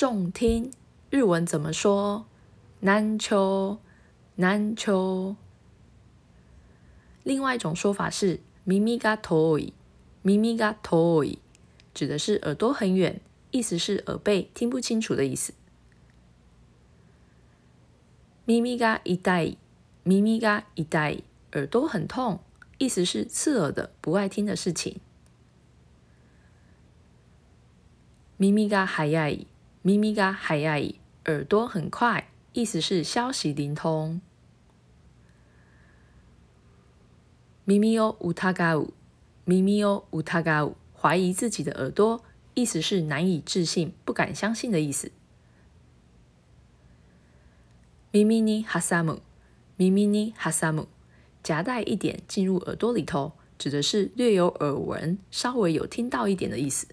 重听日文怎么说？难求难求。另外一种说法是咪咪嘎头，咪咪嘎头，指的是耳朵很远，意思是耳背，听不清楚的意思。咪咪嘎一代，咪咪嘎一代，耳朵很痛，意思是刺耳的，不爱听的事情。咪咪嘎海呀！咪咪嘎海呀伊耳朵很快，意思是消息灵通。咪咪哦乌塔嘎乌，咪咪哦乌塔嘎乌怀疑自己的耳朵，意思是难以置信、不敢相信的意思。咪咪尼哈萨姆，咪咪尼哈萨姆夹带一点进入耳朵里头，指的是略有耳闻、稍微有听到一点的意思。